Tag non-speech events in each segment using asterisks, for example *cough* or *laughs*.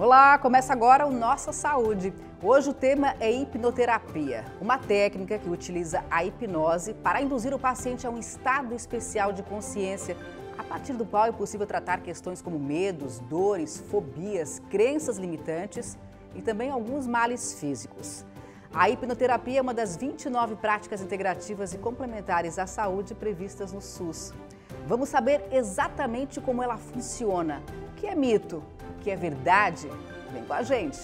Olá, começa agora o Nossa Saúde. Hoje o tema é hipnoterapia, uma técnica que utiliza a hipnose para induzir o paciente a um estado especial de consciência, a partir do qual é possível tratar questões como medos, dores, fobias, crenças limitantes e também alguns males físicos. A hipnoterapia é uma das 29 práticas integrativas e complementares à saúde previstas no SUS. Vamos saber exatamente como ela funciona, o que é mito que é verdade? Vem com a gente.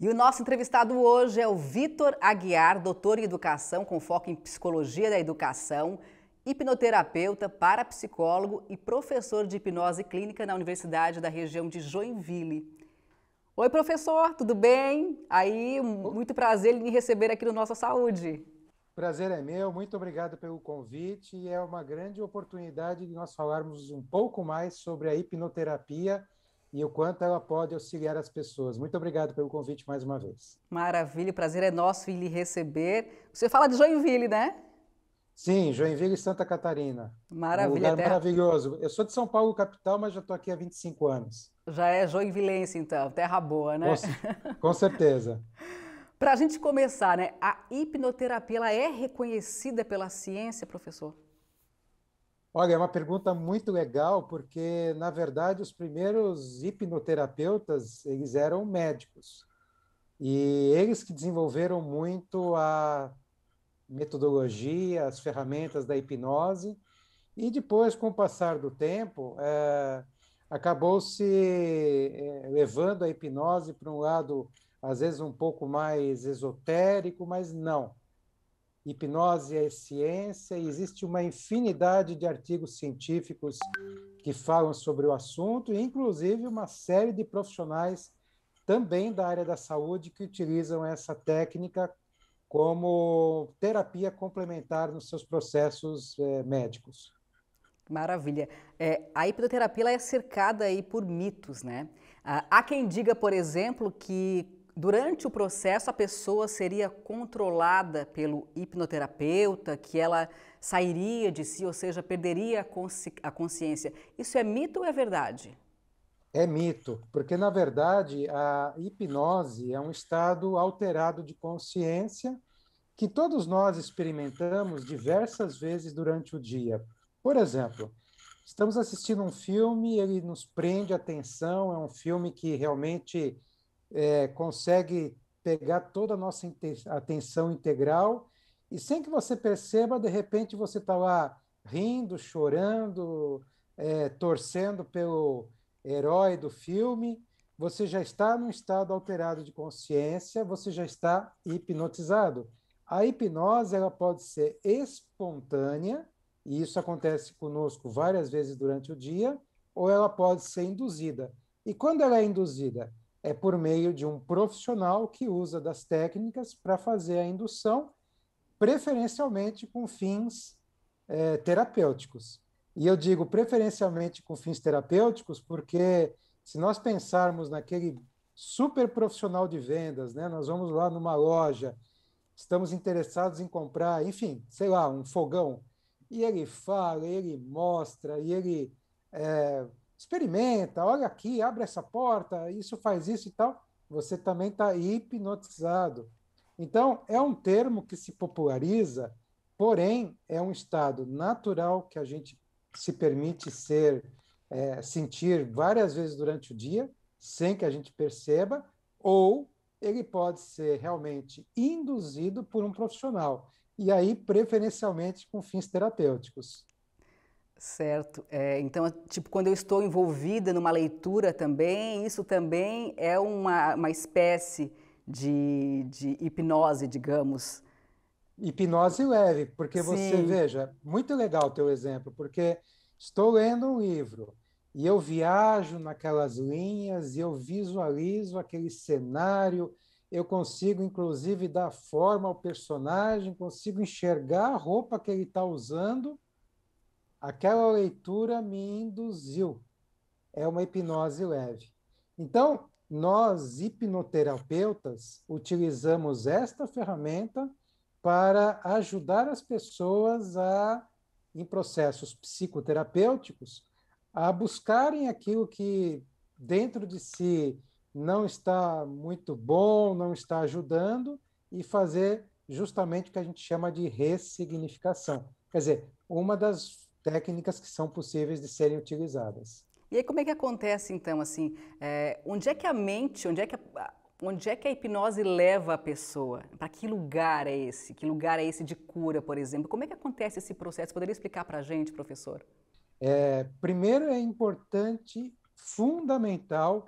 E o nosso entrevistado hoje é o Vitor Aguiar, doutor em educação com foco em psicologia da educação, hipnoterapeuta, parapsicólogo e professor de hipnose clínica na Universidade da região de Joinville. Oi, professor, tudo bem? Aí, muito prazer em receber aqui no Nossa Saúde. Prazer é meu, muito obrigado pelo convite e é uma grande oportunidade de nós falarmos um pouco mais sobre a hipnoterapia e o quanto ela pode auxiliar as pessoas. Muito obrigado pelo convite mais uma vez. Maravilha, prazer é nosso em lhe receber. Você fala de Joinville, né? Sim, Joinville e Santa Catarina. Maravilha. Um lugar até... maravilhoso. Eu sou de São Paulo, capital, mas já estou aqui há 25 anos. Já é Joinvilleense então, terra boa, né? Com, com certeza. *laughs* Para a gente começar, né? A hipnoterapia ela é reconhecida pela ciência, professor? Olha, é uma pergunta muito legal, porque, na verdade, os primeiros hipnoterapeutas, eles eram médicos. E eles que desenvolveram muito a metodologia, as ferramentas da hipnose. E depois, com o passar do tempo, eh, acabou se eh, levando a hipnose para um lado, às vezes, um pouco mais esotérico, mas não. Hipnose é ciência, e existe uma infinidade de artigos científicos que falam sobre o assunto, e inclusive uma série de profissionais também da área da saúde que utilizam essa técnica como terapia complementar nos seus processos eh, médicos. Maravilha. É, a hipnoterapia ela é cercada aí por mitos, né? Ah, há quem diga, por exemplo, que durante o processo a pessoa seria controlada pelo hipnoterapeuta, que ela sairia de si, ou seja, perderia a, consci a consciência. Isso é mito ou é verdade? É mito, porque na verdade a hipnose é um estado alterado de consciência que todos nós experimentamos diversas vezes durante o dia, por exemplo, estamos assistindo um filme, ele nos prende a atenção, é um filme que realmente é, consegue pegar toda a nossa atenção integral, e sem que você perceba, de repente você está lá rindo, chorando, é, torcendo pelo herói do filme, você já está num estado alterado de consciência, você já está hipnotizado. A hipnose ela pode ser espontânea e isso acontece conosco várias vezes durante o dia, ou ela pode ser induzida. E quando ela é induzida? É por meio de um profissional que usa das técnicas para fazer a indução, preferencialmente com fins é, terapêuticos. E eu digo preferencialmente com fins terapêuticos, porque se nós pensarmos naquele super profissional de vendas, né, nós vamos lá numa loja, estamos interessados em comprar, enfim, sei lá, um fogão e ele fala, ele mostra, e ele é, experimenta, olha aqui, abre essa porta, isso faz isso e tal. Você também está hipnotizado. Então, é um termo que se populariza, porém, é um estado natural que a gente se permite ser, é, sentir várias vezes durante o dia, sem que a gente perceba, ou ele pode ser realmente induzido por um profissional e aí preferencialmente com fins terapêuticos. Certo. É, então, tipo, quando eu estou envolvida numa leitura também, isso também é uma, uma espécie de, de hipnose, digamos. Hipnose leve, porque Sim. você, veja, muito legal o teu exemplo, porque estou lendo um livro e eu viajo naquelas linhas e eu visualizo aquele cenário, eu consigo, inclusive, dar forma ao personagem, consigo enxergar a roupa que ele está usando. Aquela leitura me induziu. É uma hipnose leve. Então, nós, hipnoterapeutas, utilizamos esta ferramenta para ajudar as pessoas a, em processos psicoterapêuticos, a buscarem aquilo que dentro de si não está muito bom, não está ajudando, e fazer justamente o que a gente chama de ressignificação. Quer dizer, uma das técnicas que são possíveis de serem utilizadas. E aí como é que acontece então assim? É, onde é que a mente, onde é que a, onde é que a hipnose leva a pessoa? Para que lugar é esse? Que lugar é esse de cura, por exemplo? Como é que acontece esse processo? Poderia explicar para a gente, professor? É, primeiro é importante, fundamental,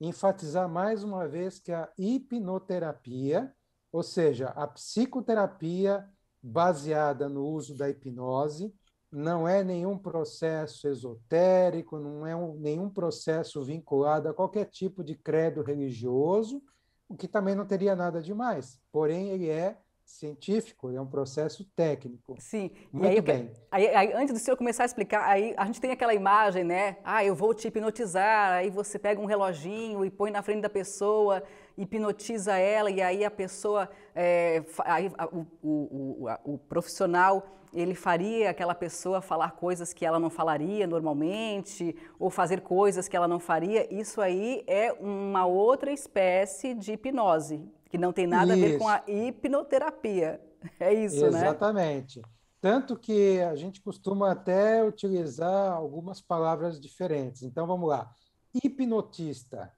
enfatizar mais uma vez que a hipnoterapia, ou seja, a psicoterapia baseada no uso da hipnose, não é nenhum processo esotérico, não é um, nenhum processo vinculado a qualquer tipo de credo religioso, o que também não teria nada de mais. Porém, ele é científico, é um processo técnico. Sim. Muito aí, bem. Aí, aí, antes do senhor começar a explicar, aí a gente tem aquela imagem, né? Ah, eu vou te hipnotizar. Aí você pega um reloginho e põe na frente da pessoa, hipnotiza ela e aí a pessoa, é, aí, a, o, o, o, o profissional ele faria aquela pessoa falar coisas que ela não falaria normalmente, ou fazer coisas que ela não faria, isso aí é uma outra espécie de hipnose que não tem nada isso. a ver com a hipnoterapia. É isso, Exatamente. né? Exatamente. Tanto que a gente costuma até utilizar algumas palavras diferentes. Então vamos lá. Hipnotista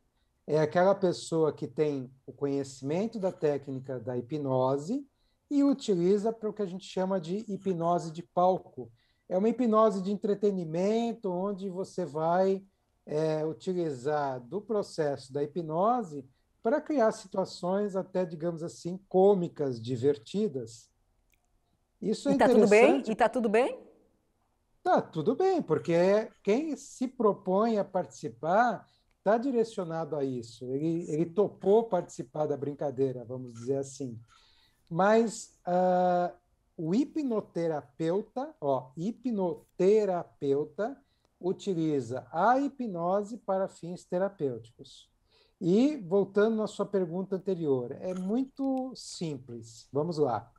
é aquela pessoa que tem o conhecimento da técnica da hipnose e utiliza para o que a gente chama de hipnose de palco. É uma hipnose de entretenimento onde você vai é, utilizar do processo da hipnose para criar situações até, digamos assim, cômicas, divertidas. Isso é e tá tudo bem? E tá tudo bem? Tá tudo bem, porque quem se propõe a participar está direcionado a isso. Ele, ele, topou participar da brincadeira, vamos dizer assim. Mas uh, o hipnoterapeuta, ó, hipnoterapeuta utiliza a hipnose para fins terapêuticos. E, voltando à sua pergunta anterior, é muito simples. Vamos lá.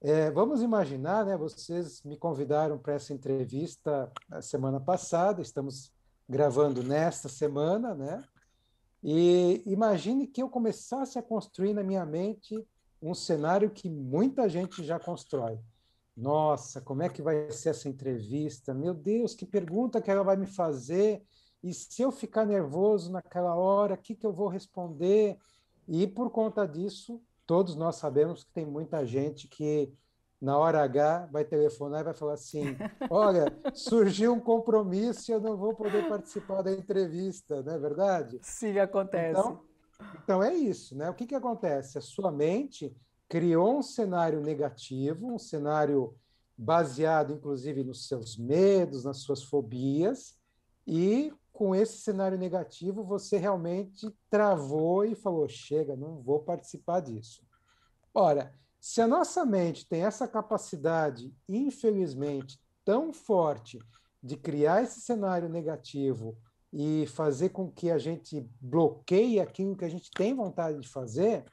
É, vamos imaginar, né? Vocês me convidaram para essa entrevista na semana passada, estamos gravando nesta semana, né? E imagine que eu começasse a construir na minha mente um cenário que muita gente já constrói. Nossa, como é que vai ser essa entrevista? Meu Deus, que pergunta que ela vai me fazer? E se eu ficar nervoso naquela hora, o que, que eu vou responder? E por conta disso, todos nós sabemos que tem muita gente que na hora H vai telefonar e vai falar assim: *laughs* olha, surgiu um compromisso e eu não vou poder participar da entrevista, não é verdade? Sim, acontece. Então, então é isso, né? O que, que acontece? A sua mente criou um cenário negativo, um cenário baseado, inclusive, nos seus medos, nas suas fobias, e com esse cenário negativo, você realmente travou e falou: chega, não vou participar disso. Ora, se a nossa mente tem essa capacidade, infelizmente, tão forte de criar esse cenário negativo e fazer com que a gente bloqueie aquilo que a gente tem vontade de fazer,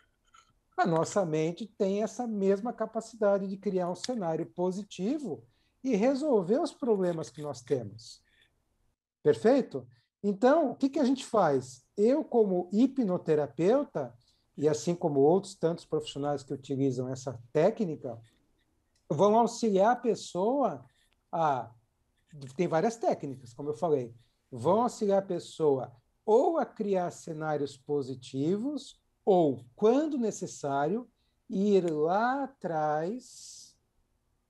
a nossa mente tem essa mesma capacidade de criar um cenário positivo e resolver os problemas que nós temos. Perfeito? Então, o que, que a gente faz? Eu, como hipnoterapeuta, e assim como outros tantos profissionais que utilizam essa técnica, vão auxiliar a pessoa a. Tem várias técnicas, como eu falei. Vão auxiliar a pessoa ou a criar cenários positivos, ou, quando necessário, ir lá atrás,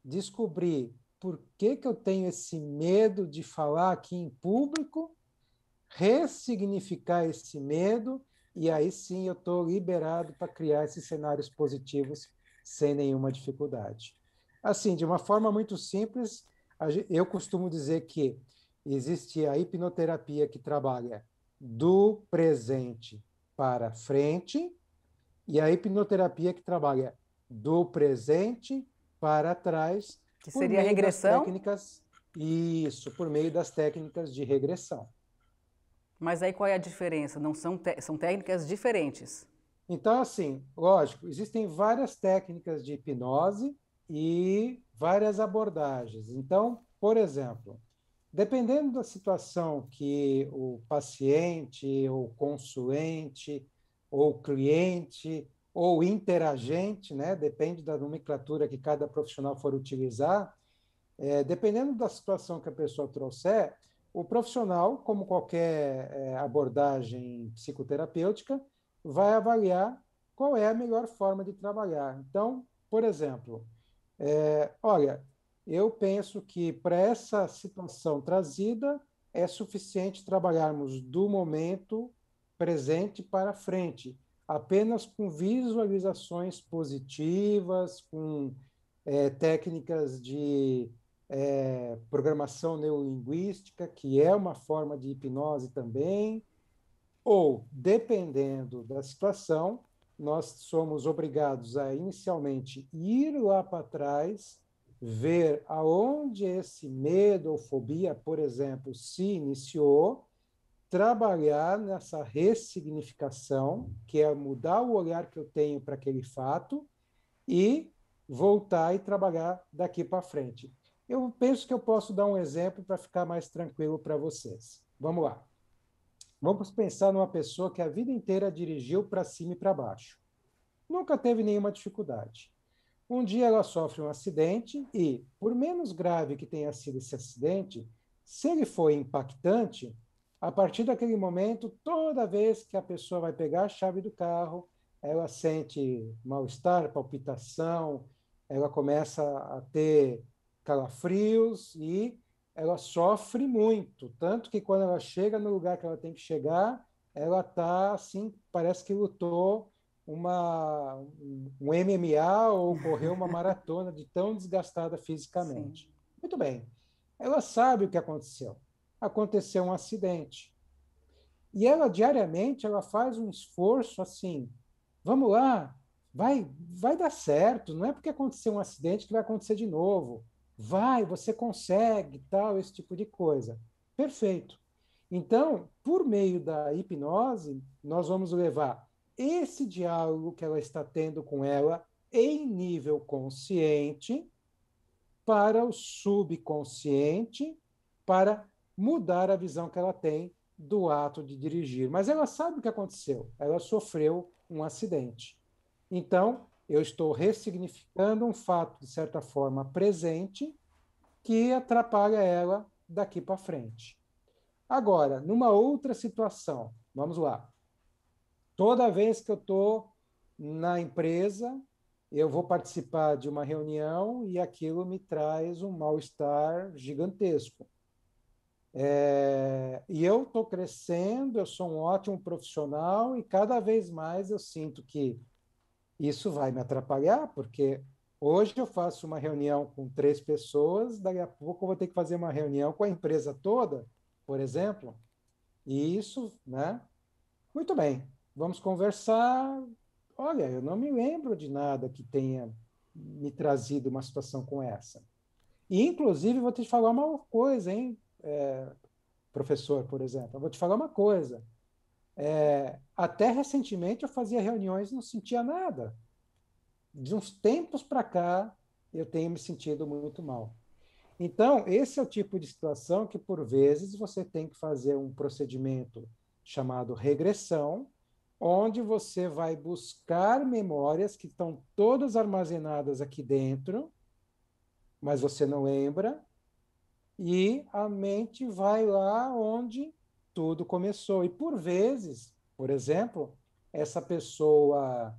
descobrir por que, que eu tenho esse medo de falar aqui em público, ressignificar esse medo, e aí sim eu estou liberado para criar esses cenários positivos sem nenhuma dificuldade. Assim, de uma forma muito simples, eu costumo dizer que existe a hipnoterapia que trabalha do presente para frente e a hipnoterapia que trabalha do presente para trás que seria regressão? Técnicas, isso, por meio das técnicas de regressão. Mas aí qual é a diferença? Não são, são técnicas diferentes. Então, assim, lógico, existem várias técnicas de hipnose e várias abordagens. Então, por exemplo, dependendo da situação que o paciente, ou consulente, ou cliente ou interagente, né? depende da nomenclatura que cada profissional for utilizar, é, dependendo da situação que a pessoa trouxer, o profissional, como qualquer é, abordagem psicoterapêutica, vai avaliar qual é a melhor forma de trabalhar. Então, por exemplo, é, olha, eu penso que para essa situação trazida é suficiente trabalharmos do momento presente para frente apenas com visualizações positivas, com é, técnicas de é, programação neurolinguística, que é uma forma de hipnose também, ou, dependendo da situação, nós somos obrigados a inicialmente ir lá para trás, ver aonde esse medo ou fobia, por exemplo, se iniciou, trabalhar nessa ressignificação, que é mudar o olhar que eu tenho para aquele fato e voltar e trabalhar daqui para frente. Eu penso que eu posso dar um exemplo para ficar mais tranquilo para vocês. Vamos lá. Vamos pensar numa pessoa que a vida inteira dirigiu para cima e para baixo. Nunca teve nenhuma dificuldade. Um dia ela sofre um acidente e, por menos grave que tenha sido esse acidente, se ele foi impactante, a partir daquele momento, toda vez que a pessoa vai pegar a chave do carro, ela sente mal-estar, palpitação, ela começa a ter calafrios e ela sofre muito. Tanto que quando ela chega no lugar que ela tem que chegar, ela está assim, parece que lutou uma, um MMA ou correu uma *laughs* maratona de tão desgastada fisicamente. Sim. Muito bem. Ela sabe o que aconteceu aconteceu um acidente. E ela diariamente ela faz um esforço assim, vamos lá, vai, vai dar certo, não é porque aconteceu um acidente que vai acontecer de novo. Vai, você consegue, tal, esse tipo de coisa. Perfeito. Então, por meio da hipnose, nós vamos levar esse diálogo que ela está tendo com ela em nível consciente para o subconsciente, para mudar a visão que ela tem do ato de dirigir. Mas ela sabe o que aconteceu, ela sofreu um acidente. Então, eu estou ressignificando um fato, de certa forma, presente, que atrapalha ela daqui para frente. Agora, numa outra situação, vamos lá. Toda vez que eu estou na empresa, eu vou participar de uma reunião e aquilo me traz um mal-estar gigantesco. É, e eu estou crescendo, eu sou um ótimo profissional e cada vez mais eu sinto que isso vai me atrapalhar, porque hoje eu faço uma reunião com três pessoas, daqui a pouco eu vou ter que fazer uma reunião com a empresa toda, por exemplo. E isso, né? Muito bem, vamos conversar. Olha, eu não me lembro de nada que tenha me trazido uma situação como essa. E, inclusive, vou te falar uma coisa, hein? é, professor, por exemplo. Eu vou te falar uma coisa. É, até recentemente eu fazia reuniões e não sentia nada. De uns tempos para cá, eu tenho me sentido muito mal. Então, esse é o tipo de situação que, por vezes, você tem que fazer um procedimento chamado regressão, onde você vai buscar memórias que estão todas armazenadas aqui dentro, mas você não lembra, e a mente vai lá onde tudo começou. E por vezes, por exemplo, essa pessoa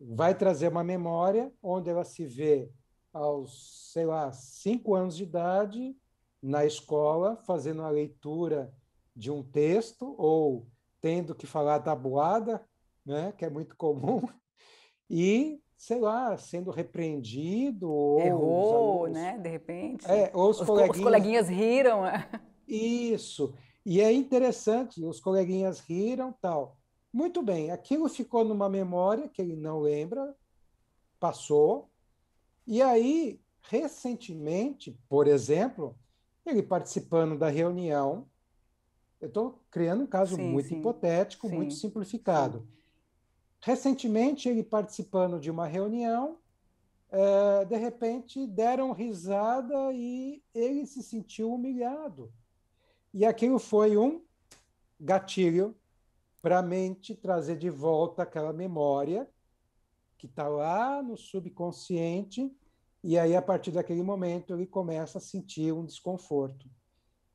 vai trazer uma memória onde ela se vê aos, sei lá, cinco anos de idade, na escola, fazendo a leitura de um texto ou tendo que falar tabuada, né, que é muito comum, *laughs* e, sei lá, sendo repreendido ou Errou gente. É, ou os, os, coleguinhas... os coleguinhas riram. É. Isso. E é interessante, os coleguinhas riram tal. Muito bem, aquilo ficou numa memória que ele não lembra, passou. E aí, recentemente, por exemplo, ele participando da reunião, eu estou criando um caso sim, muito sim. hipotético, sim. muito simplificado. Recentemente, ele participando de uma reunião, eh, de repente deram risada e ele se sentiu humilhado. E aquilo foi um gatilho para a mente trazer de volta aquela memória que está lá no subconsciente, e aí, a partir daquele momento, ele começa a sentir um desconforto.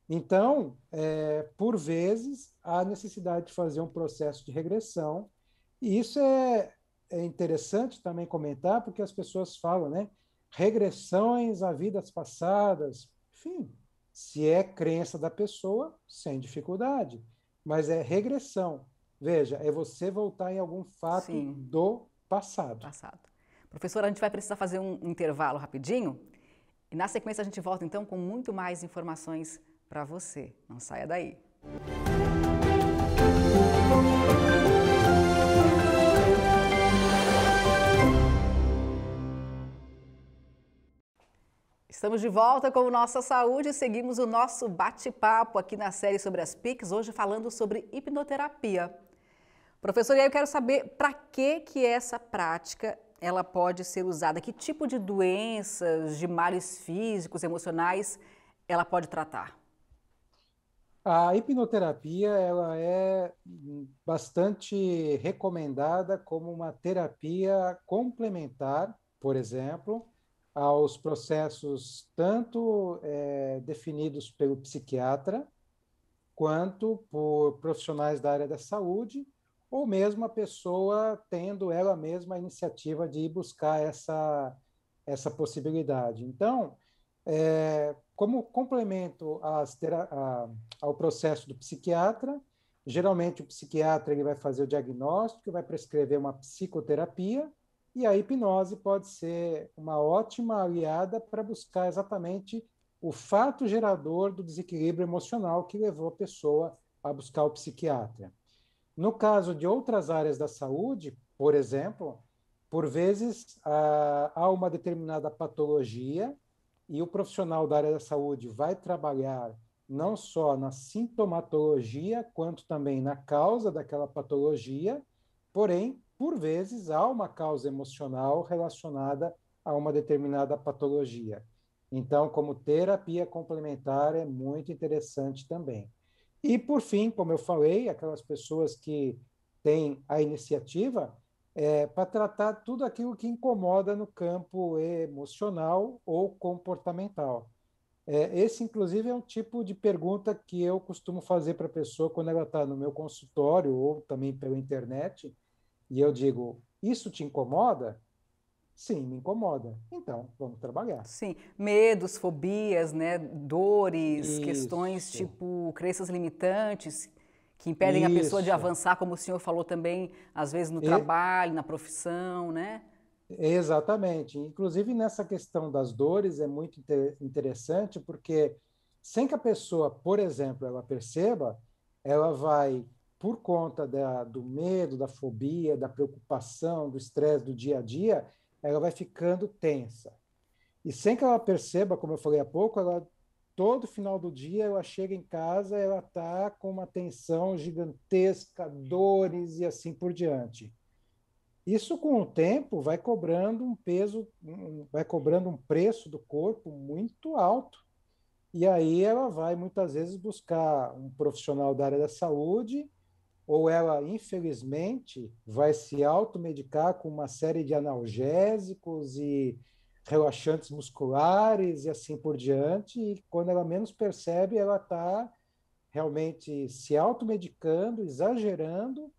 Então, é, por vezes, há necessidade de fazer um processo de regressão, e isso é, é interessante também comentar, porque as pessoas falam, né? Regressões a vidas passadas, enfim, se é crença da pessoa, sem dificuldade, mas é regressão. Veja, é você voltar em algum fato Sim. do passado. Passado. Professora, a gente vai precisar fazer um intervalo rapidinho e na sequência a gente volta então com muito mais informações para você. Não saia daí. Música Estamos de volta com Nossa Saúde e seguimos o nosso bate-papo aqui na série sobre as PICs, hoje falando sobre hipnoterapia. Professor, e aí eu quero saber para que, que essa prática ela pode ser usada, que tipo de doenças, de males físicos, emocionais ela pode tratar? A hipnoterapia ela é bastante recomendada como uma terapia complementar, por exemplo, aos processos tanto é, definidos pelo psiquiatra, quanto por profissionais da área da saúde, ou mesmo a pessoa tendo ela mesma a iniciativa de ir buscar essa, essa possibilidade. Então, é, como complemento às, a, ao processo do psiquiatra, geralmente o psiquiatra ele vai fazer o diagnóstico, vai prescrever uma psicoterapia, e a hipnose pode ser uma ótima aliada para buscar exatamente o fato gerador do desequilíbrio emocional que levou a pessoa a buscar o psiquiatra. No caso de outras áreas da saúde, por exemplo, por vezes ah, há uma determinada patologia e o profissional da área da saúde vai trabalhar não só na sintomatologia, quanto também na causa daquela patologia, porém por vezes, há uma causa emocional relacionada a uma determinada patologia. Então, como terapia complementar, é muito interessante também. E, por fim, como eu falei, aquelas pessoas que têm a iniciativa é, para tratar tudo aquilo que incomoda no campo emocional ou comportamental. É, esse, inclusive, é um tipo de pergunta que eu costumo fazer para a pessoa quando ela está no meu consultório ou também pela internet e eu digo, isso te incomoda? Sim, me incomoda. Então, vamos trabalhar. Sim, medos, fobias, né, dores, isso. questões tipo crenças limitantes que impedem isso. a pessoa de avançar, como o senhor falou também, às vezes no e... trabalho, na profissão, né? Exatamente. Inclusive nessa questão das dores é muito interessante porque sem que a pessoa, por exemplo, ela perceba, ela vai por conta da, do medo, da fobia, da preocupação, do estresse do dia a dia, ela vai ficando tensa. E sem que ela perceba, como eu falei há pouco, ela todo final do dia ela chega em casa, ela está com uma tensão gigantesca, dores e assim por diante. Isso com o tempo vai cobrando um peso, um, vai cobrando um preço do corpo muito alto. E aí ela vai muitas vezes buscar um profissional da área da saúde ou ela, infelizmente, vai se automedicar com uma série de analgésicos e relaxantes musculares e assim por diante, e quando ela menos percebe, ela está realmente se automedicando, exagerando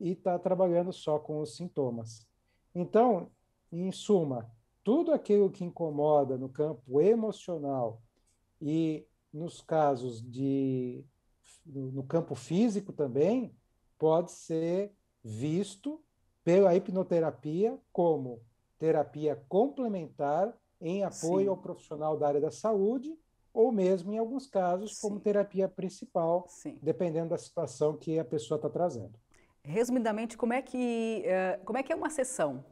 e está trabalhando só com os sintomas. Então, em suma, tudo aquilo que incomoda no campo emocional e nos casos de no campo físico também pode ser visto pela hipnoterapia como terapia complementar em apoio Sim. ao profissional da área da saúde ou mesmo, em alguns casos, como Sim. terapia principal, Sim. dependendo da situação que a pessoa está trazendo. Resumidamente, como é, que, eh, como é que é uma sessão?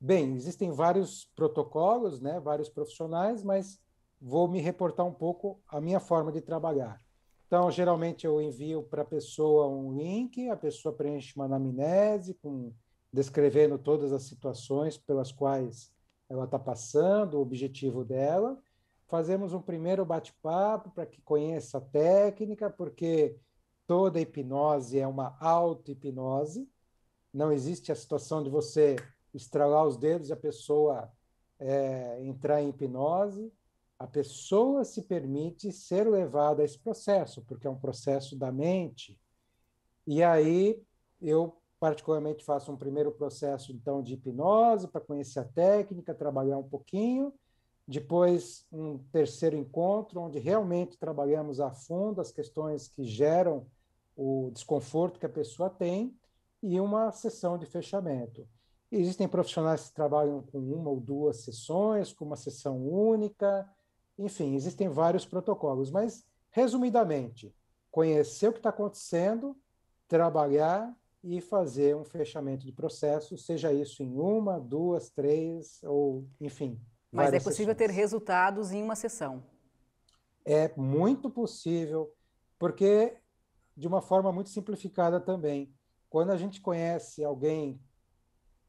Bem, existem vários protocolos, né, vários profissionais, mas vou me reportar um pouco a minha forma de trabalhar. Então, geralmente eu envio para a pessoa um link, a pessoa preenche uma anamnese com descrevendo todas as situações pelas quais ela está passando, o objetivo dela. Fazemos um primeiro bate-papo para que conheça a técnica, porque toda hipnose é uma auto-hipnose. Não existe a situação de você estralar os dedos e a pessoa é, entrar em hipnose a pessoa se permite ser levada a esse processo, porque é um processo da mente. E aí eu particularmente faço um primeiro processo então de hipnose para conhecer a técnica, trabalhar um pouquinho, depois um terceiro encontro onde realmente trabalhamos a fundo as questões que geram o desconforto que a pessoa tem e uma sessão de fechamento. Existem profissionais que trabalham com uma ou duas sessões, com uma sessão única, enfim, existem vários protocolos, mas resumidamente, conhecer o que está acontecendo, trabalhar e fazer um fechamento de processo, seja isso em uma, duas, três ou enfim. Mas é possível sessões. ter resultados em uma sessão. É muito possível, porque de uma forma muito simplificada também, quando a gente conhece alguém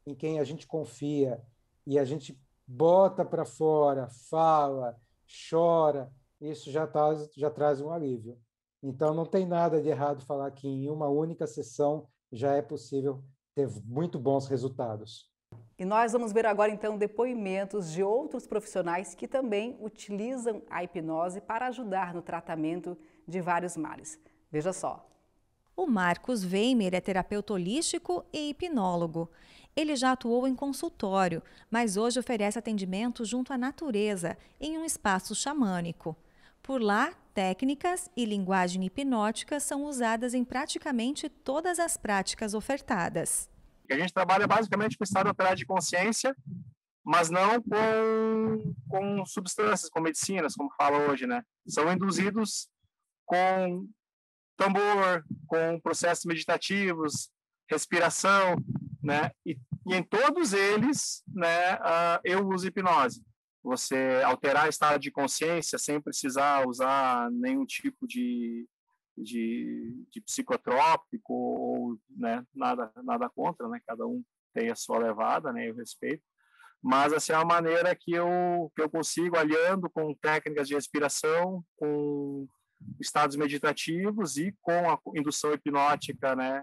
em quem a gente confia e a gente bota para fora, fala, chora, isso já traz, já traz um alívio. Então, não tem nada de errado falar que em uma única sessão já é possível ter muito bons resultados. E nós vamos ver agora então depoimentos de outros profissionais que também utilizam a hipnose para ajudar no tratamento de vários males. Veja só. O Marcos Weimer é terapeuta holístico e hipnólogo. Ele já atuou em consultório, mas hoje oferece atendimento junto à natureza, em um espaço xamânico. Por lá, técnicas e linguagem hipnótica são usadas em praticamente todas as práticas ofertadas. A gente trabalha basicamente com o estado alterado de consciência, mas não com, com substâncias, com medicinas, como fala hoje, né? São induzidos com tambor, com processos meditativos, respiração, né? E, e em todos eles, né, uh, eu uso hipnose. Você alterar estado de consciência sem precisar usar nenhum tipo de, de, de psicotrópico ou, né, nada, nada contra, né? Cada um tem a sua levada, né? Eu respeito. Mas essa assim, é uma maneira que eu, que eu consigo, aliando com técnicas de respiração, com estados meditativos e com a indução hipnótica, né?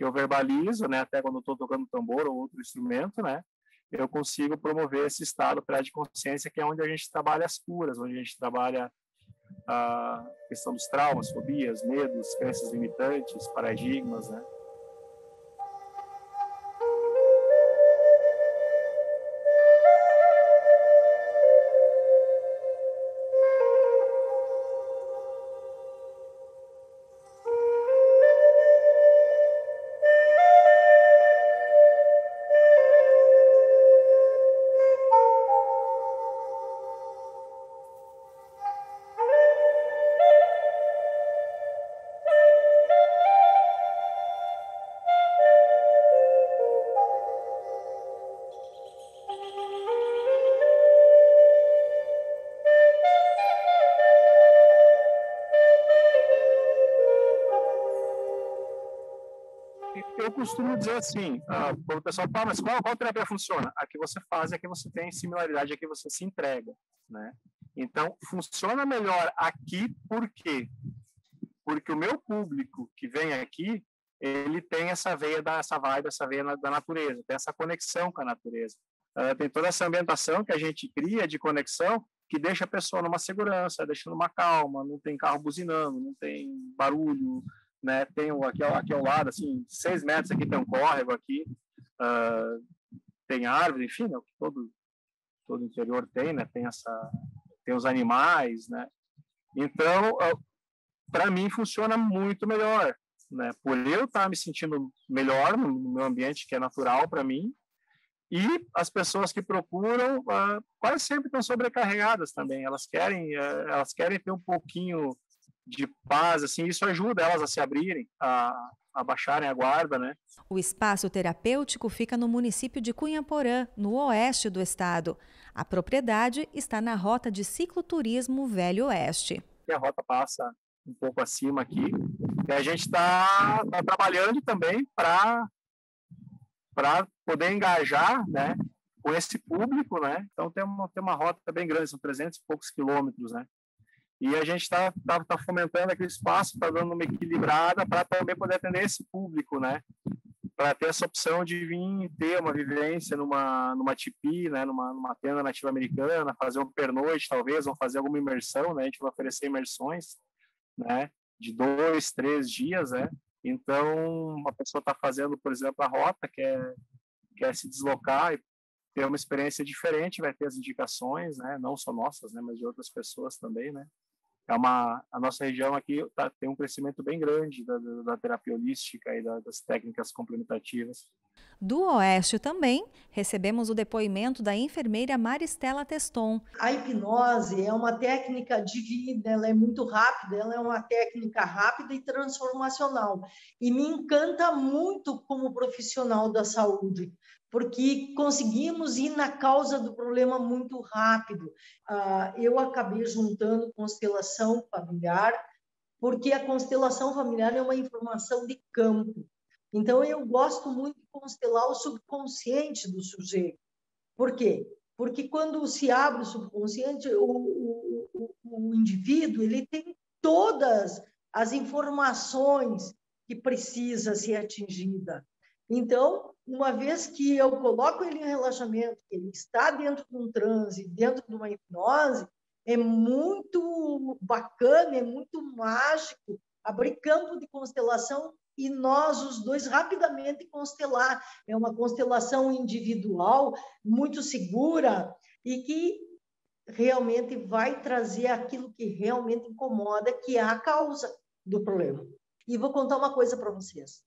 que eu verbalizo, né, até quando estou tocando tambor ou outro instrumento, né, eu consigo promover esse estado pré de consciência, que é onde a gente trabalha as curas, onde a gente trabalha a questão dos traumas, fobias, medos, crenças limitantes, paradigmas, né? costumo dizer assim, ah, o pessoal fala, mas qual, qual terapia funciona? A que você faz, é a que você tem similaridade, a que você se entrega, né? Então, funciona melhor aqui, por quê? Porque o meu público que vem aqui, ele tem essa veia, da, essa vibe, essa veia da natureza, tem essa conexão com a natureza. Uh, tem toda essa ambientação que a gente cria de conexão que deixa a pessoa numa segurança, deixa numa calma, não tem carro buzinando, não tem barulho, né? Tem o, aqui, aqui ao lado, assim, seis metros aqui tem um córrego aqui, uh, tem árvore, enfim, né? todo todo interior tem, né? Tem essa, tem os animais, né? Então, uh, para mim funciona muito melhor, né? Por eu estar tá me sentindo melhor no meu ambiente que é natural para mim, e as pessoas que procuram uh, quase sempre estão sobrecarregadas também. Elas querem, uh, elas querem ter um pouquinho de paz, assim, isso ajuda elas a se abrirem, a, a baixarem a guarda, né? O espaço terapêutico fica no município de Cunhaporã, no oeste do estado. A propriedade está na rota de cicloturismo Velho Oeste. E a rota passa um pouco acima aqui. E a gente está tá trabalhando também para para poder engajar, né, com esse público, né? Então tem uma, tem uma rota bem grande, são 300 e poucos quilômetros, né? E a gente está tá, tá, fomentando aquele espaço, está dando uma equilibrada para também poder atender esse público, né? Para ter essa opção de vir ter uma vivência numa, numa tipi, né? numa, numa tenda nativa americana, fazer um pernoite, talvez, ou fazer alguma imersão, né? A gente vai oferecer imersões, né? De dois, três dias, né? Então, uma pessoa está fazendo, por exemplo, a rota, quer, quer se deslocar e ter uma experiência diferente, vai ter as indicações, né? Não só nossas, né? Mas de outras pessoas também, né? é uma a nossa região aqui tá, tem um crescimento bem grande da, da, da terapia holística e da, das técnicas complementativas. Do Oeste também recebemos o depoimento da enfermeira Maristela Teston. A hipnose é uma técnica de vida, ela é muito rápida, ela é uma técnica rápida e transformacional. E me encanta muito como profissional da saúde, porque conseguimos ir na causa do problema muito rápido. Ah, eu acabei juntando constelação familiar, porque a constelação familiar é uma informação de campo. Então, eu gosto muito de constelar o subconsciente do sujeito. Por quê? Porque quando se abre o subconsciente, o, o, o indivíduo ele tem todas as informações que precisa ser atingida. Então, uma vez que eu coloco ele em relaxamento, ele está dentro de um transe, dentro de uma hipnose, é muito bacana, é muito mágico abrir campo de constelação e nós, os dois, rapidamente constelar. É uma constelação individual, muito segura e que realmente vai trazer aquilo que realmente incomoda, que é a causa do problema. E vou contar uma coisa para vocês.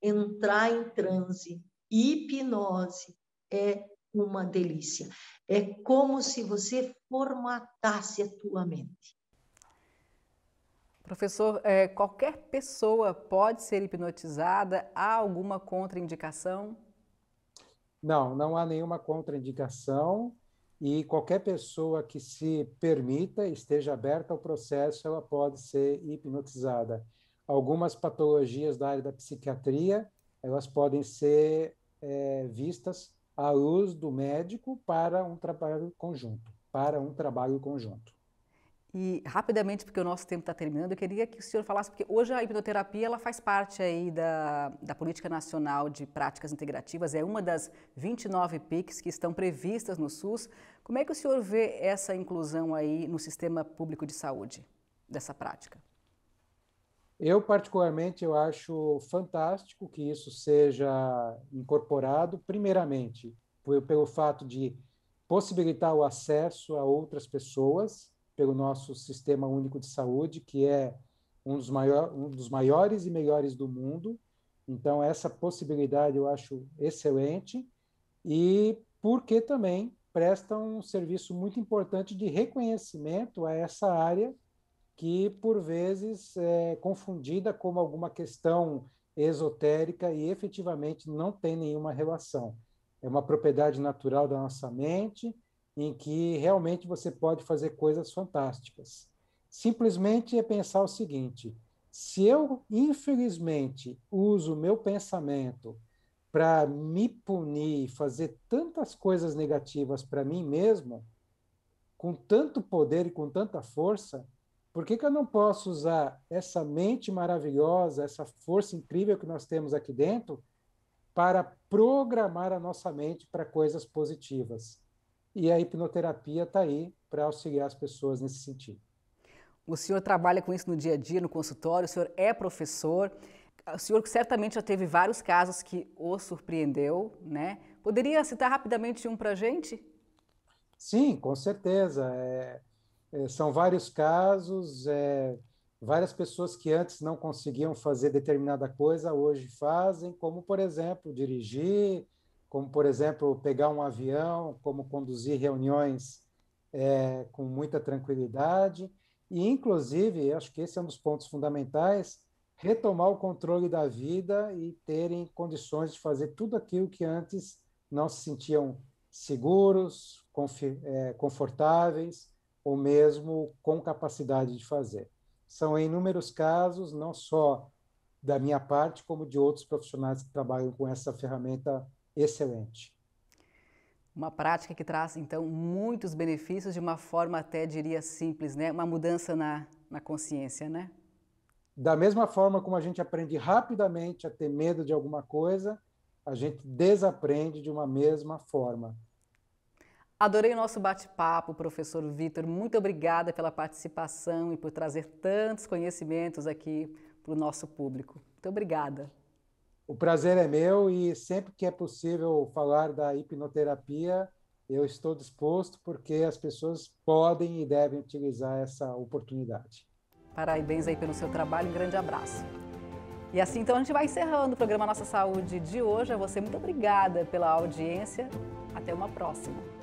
Entrar em transe Hipnose é uma delícia. É como se você formatasse a tua mente. Professor, é, qualquer pessoa pode ser hipnotizada? Há alguma contraindicação? Não, não há nenhuma contraindicação. E qualquer pessoa que se permita, esteja aberta ao processo, ela pode ser hipnotizada. Algumas patologias da área da psiquiatria, elas podem ser é, vistas à luz do médico para um trabalho conjunto, para um trabalho conjunto. E rapidamente, porque o nosso tempo está terminando, eu queria que o senhor falasse, porque hoje a hipnoterapia ela faz parte aí da, da Política Nacional de Práticas Integrativas, é uma das 29 PICs que estão previstas no SUS. Como é que o senhor vê essa inclusão aí no sistema público de saúde, dessa prática? Eu, particularmente, eu acho fantástico que isso seja incorporado, primeiramente, por, pelo fato de possibilitar o acesso a outras pessoas pelo nosso Sistema Único de Saúde, que é um dos, maior, um dos maiores e melhores do mundo. Então, essa possibilidade eu acho excelente, e porque também presta um serviço muito importante de reconhecimento a essa área que por vezes é confundida como alguma questão esotérica e efetivamente não tem nenhuma relação. É uma propriedade natural da nossa mente em que realmente você pode fazer coisas fantásticas. Simplesmente é pensar o seguinte: se eu infelizmente uso o meu pensamento para me punir, fazer tantas coisas negativas para mim mesmo, com tanto poder e com tanta força, por que, que eu não posso usar essa mente maravilhosa, essa força incrível que nós temos aqui dentro, para programar a nossa mente para coisas positivas? E a hipnoterapia está aí para auxiliar as pessoas nesse sentido. O senhor trabalha com isso no dia a dia, no consultório, o senhor é professor. O senhor certamente já teve vários casos que o surpreendeu, né? Poderia citar rapidamente um para a gente? Sim, com certeza. É, é, são vários casos, é, várias pessoas que antes não conseguiam fazer determinada coisa, hoje fazem, como, por exemplo, dirigir, como, por exemplo, pegar um avião, como conduzir reuniões é, com muita tranquilidade. E, inclusive, acho que esse é um dos pontos fundamentais, retomar o controle da vida e terem condições de fazer tudo aquilo que antes não se sentiam seguros, é, confortáveis, ou mesmo com capacidade de fazer. São inúmeros casos, não só da minha parte, como de outros profissionais que trabalham com essa ferramenta excelente. Uma prática que traz, então, muitos benefícios de uma forma até, diria, simples, né? Uma mudança na, na consciência, né? Da mesma forma como a gente aprende rapidamente a ter medo de alguma coisa, a gente desaprende de uma mesma forma. Adorei o nosso bate-papo, professor Vitor. Muito obrigada pela participação e por trazer tantos conhecimentos aqui para o nosso público. Muito obrigada. O prazer é meu e sempre que é possível falar da hipnoterapia, eu estou disposto porque as pessoas podem e devem utilizar essa oportunidade. Parabéns aí pelo seu trabalho, um grande abraço. E assim então a gente vai encerrando o programa Nossa Saúde de hoje. A você muito obrigada pela audiência. Até uma próxima.